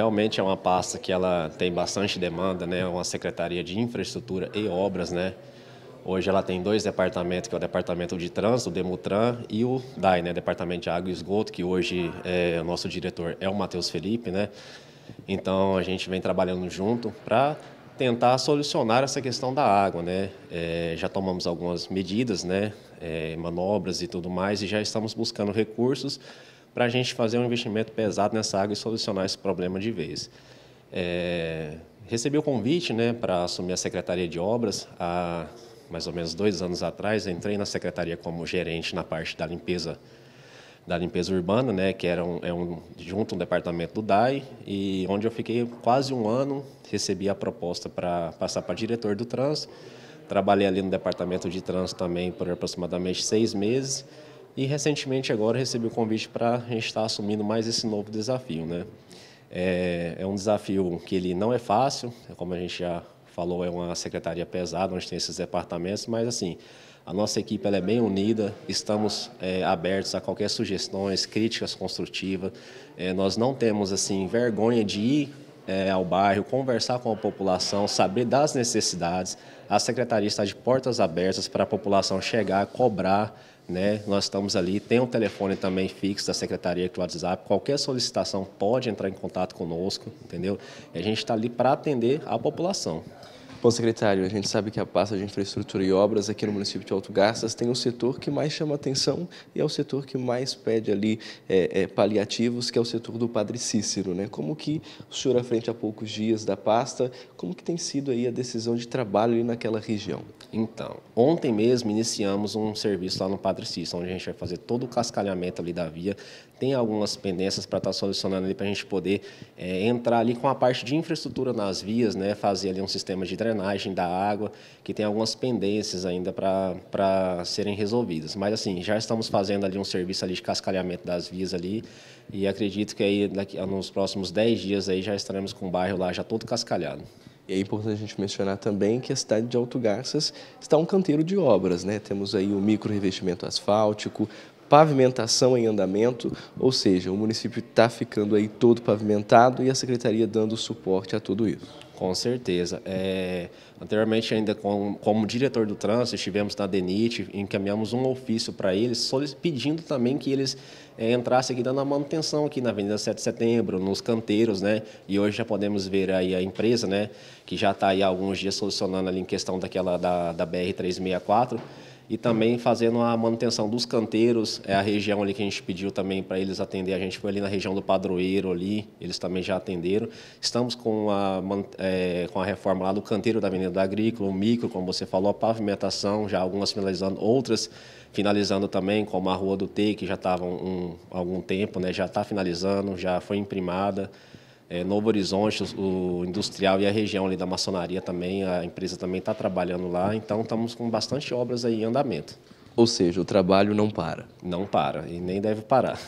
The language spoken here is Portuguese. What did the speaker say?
Realmente é uma pasta que ela tem bastante demanda, né? Uma secretaria de infraestrutura e obras, né? Hoje ela tem dois departamentos, que é o departamento de trânsito, o Demutran, e o DAI, né? Departamento de água e esgoto, que hoje é, o nosso diretor é o Matheus Felipe, né? Então a gente vem trabalhando junto para tentar solucionar essa questão da água, né? É, já tomamos algumas medidas, né? É, manobras e tudo mais, e já estamos buscando recursos para a gente fazer um investimento pesado nessa água e solucionar esse problema de vez. É, recebi o convite né, para assumir a Secretaria de Obras há mais ou menos dois anos atrás. Entrei na Secretaria como gerente na parte da limpeza da limpeza urbana, né, que era um, é um, junto um departamento do DAI, e onde eu fiquei quase um ano, recebi a proposta para passar para diretor do trânsito, trabalhei ali no departamento de trânsito também por aproximadamente seis meses, e recentemente agora recebi o convite para a gente estar tá assumindo mais esse novo desafio, né? É, é um desafio que ele não é fácil, é como a gente já falou, é uma secretaria pesada, onde tem esses departamentos, mas assim, a nossa equipe é bem unida, estamos é, abertos a qualquer sugestões, críticas construtivas. É, nós não temos assim vergonha de ir é, ao bairro, conversar com a população, saber das necessidades. A secretaria está de portas abertas para a população chegar, cobrar. Né? Nós estamos ali, tem um telefone também fixo da secretaria que o WhatsApp. Qualquer solicitação pode entrar em contato conosco, entendeu? E a gente está ali para atender a população. Bom, secretário, a gente sabe que a pasta de infraestrutura e obras aqui no município de Alto Garças tem o um setor que mais chama atenção e é o setor que mais pede ali é, é, paliativos, que é o setor do Padre Cícero. Né? Como que o senhor, à frente há poucos dias da pasta, como que tem sido aí a decisão de trabalho ali naquela região? Então, ontem mesmo iniciamos um serviço lá no Padre Cícero, onde a gente vai fazer todo o cascalhamento ali da via. Tem algumas pendências para estar tá solucionando ali, para a gente poder é, entrar ali com a parte de infraestrutura nas vias, né? fazer ali um sistema de drenagem drenagem da água, que tem algumas pendências ainda para serem resolvidas. Mas, assim, já estamos fazendo ali um serviço ali de cascalhamento das vias ali e acredito que aí daqui, nos próximos 10 dias aí já estaremos com o bairro lá já todo cascalhado. E é importante a gente mencionar também que a cidade de Alto Garças está um canteiro de obras, né? Temos aí o micro revestimento asfáltico, pavimentação em andamento, ou seja, o município está ficando aí todo pavimentado e a secretaria dando suporte a tudo isso. Com certeza. É, anteriormente, ainda com, como diretor do trânsito, estivemos na DENIT, encaminhamos um ofício para eles, pedindo também que eles é, entrassem aqui dando a manutenção aqui na Avenida 7 de Setembro, nos canteiros, né? E hoje já podemos ver aí a empresa, né? Que já está aí há alguns dias solucionando ali em questão daquela da, da BR-364 e também fazendo a manutenção dos canteiros, é a região ali que a gente pediu também para eles atender, a gente foi ali na região do Padroeiro ali, eles também já atenderam. Estamos com a, é, com a reforma lá do canteiro da Avenida do Agrícola, o micro, como você falou, a pavimentação, já algumas finalizando, outras finalizando também, como a Rua do T, que já estava um, algum tempo, né, já está finalizando, já foi imprimada é, Novo Horizonte, o industrial e a região ali da maçonaria também, a empresa também está trabalhando lá, então estamos com bastante obras aí em andamento. Ou seja, o trabalho não para. Não para e nem deve parar.